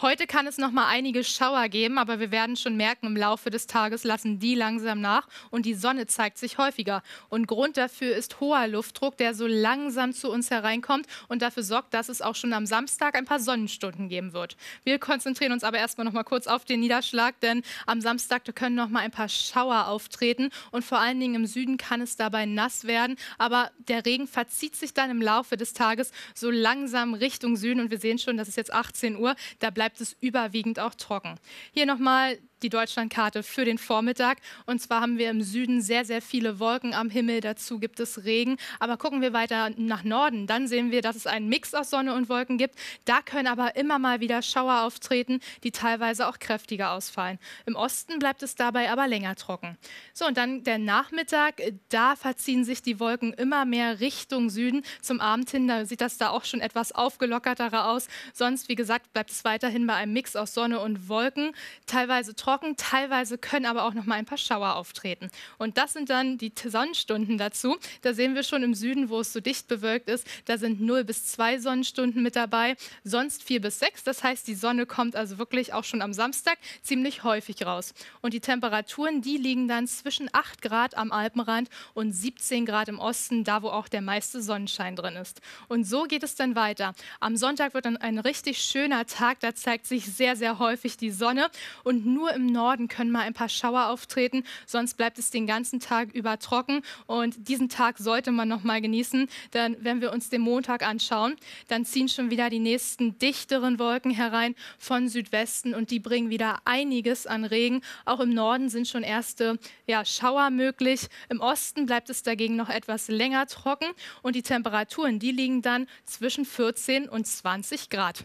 Heute kann es noch mal einige Schauer geben, aber wir werden schon merken, im Laufe des Tages lassen die langsam nach und die Sonne zeigt sich häufiger. Und Grund dafür ist hoher Luftdruck, der so langsam zu uns hereinkommt und dafür sorgt, dass es auch schon am Samstag ein paar Sonnenstunden geben wird. Wir konzentrieren uns aber erstmal noch mal kurz auf den Niederschlag, denn am Samstag können noch mal ein paar Schauer auftreten und vor allen Dingen im Süden kann es dabei nass werden, aber der Regen verzieht sich dann im Laufe des Tages so langsam Richtung Süden und wir sehen schon, das ist jetzt 18 Uhr, da bleibt bleibt es überwiegend auch trocken. Hier nochmal die Deutschlandkarte für den Vormittag. Und zwar haben wir im Süden sehr, sehr viele Wolken am Himmel. Dazu gibt es Regen. Aber gucken wir weiter nach Norden, dann sehen wir, dass es einen Mix aus Sonne und Wolken gibt. Da können aber immer mal wieder Schauer auftreten, die teilweise auch kräftiger ausfallen. Im Osten bleibt es dabei aber länger trocken. So, und dann der Nachmittag. Da verziehen sich die Wolken immer mehr Richtung Süden. Zum Abend hin da sieht das da auch schon etwas aufgelockerter aus. Sonst, wie gesagt, bleibt es weiterhin bei einem Mix aus Sonne und Wolken. Teilweise trocken trocken, teilweise können aber auch noch mal ein paar Schauer auftreten. Und das sind dann die Sonnenstunden dazu. Da sehen wir schon im Süden, wo es so dicht bewölkt ist, da sind 0 bis 2 Sonnenstunden mit dabei, sonst 4 bis 6. Das heißt, die Sonne kommt also wirklich auch schon am Samstag ziemlich häufig raus. Und die Temperaturen, die liegen dann zwischen 8 Grad am Alpenrand und 17 Grad im Osten, da wo auch der meiste Sonnenschein drin ist. Und so geht es dann weiter. Am Sonntag wird dann ein richtig schöner Tag, da zeigt sich sehr, sehr häufig die Sonne und nur im Norden können mal ein paar Schauer auftreten, sonst bleibt es den ganzen Tag über trocken und diesen Tag sollte man noch mal genießen, denn wenn wir uns den Montag anschauen, dann ziehen schon wieder die nächsten dichteren Wolken herein von Südwesten und die bringen wieder einiges an Regen. Auch im Norden sind schon erste ja, Schauer möglich. Im Osten bleibt es dagegen noch etwas länger trocken und die Temperaturen, die liegen dann zwischen 14 und 20 Grad.